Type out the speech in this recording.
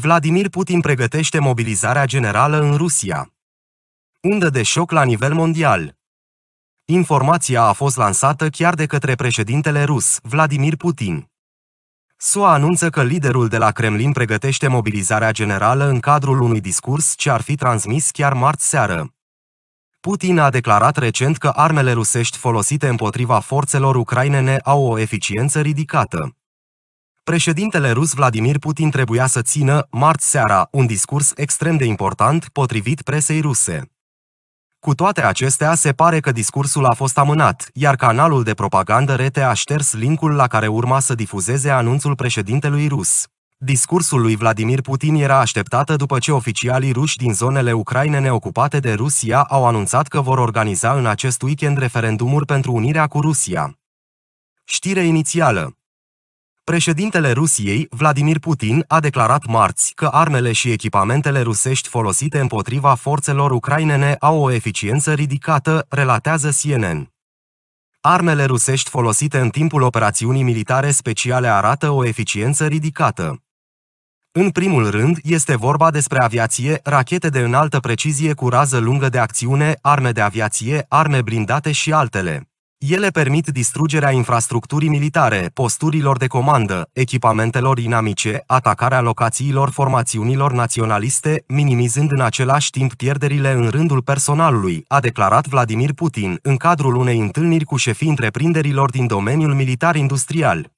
Vladimir Putin pregătește mobilizarea generală în Rusia. Undă de șoc la nivel mondial. Informația a fost lansată chiar de către președintele rus, Vladimir Putin. SUA anunță că liderul de la Kremlin pregătește mobilizarea generală în cadrul unui discurs ce ar fi transmis chiar marți seară. Putin a declarat recent că armele rusești folosite împotriva forțelor ucrainene au o eficiență ridicată. Președintele rus Vladimir Putin trebuia să țină, marți seara, un discurs extrem de important, potrivit presei ruse. Cu toate acestea, se pare că discursul a fost amânat, iar canalul de propagandă rete a șters linkul la care urma să difuzeze anunțul președintelui rus. Discursul lui Vladimir Putin era așteptată după ce oficialii ruși din zonele Ucraine neocupate de Rusia au anunțat că vor organiza în acest weekend referendumuri pentru unirea cu Rusia. Știre inițială Președintele Rusiei, Vladimir Putin, a declarat marți că armele și echipamentele rusești folosite împotriva forțelor ucrainene au o eficiență ridicată, relatează CNN. Armele rusești folosite în timpul operațiunii militare speciale arată o eficiență ridicată. În primul rând, este vorba despre aviație, rachete de înaltă precizie cu rază lungă de acțiune, arme de aviație, arme blindate și altele. Ele permit distrugerea infrastructurii militare, posturilor de comandă, echipamentelor inamice, atacarea locațiilor formațiunilor naționaliste, minimizând în același timp pierderile în rândul personalului, a declarat Vladimir Putin în cadrul unei întâlniri cu șefii întreprinderilor din domeniul militar-industrial.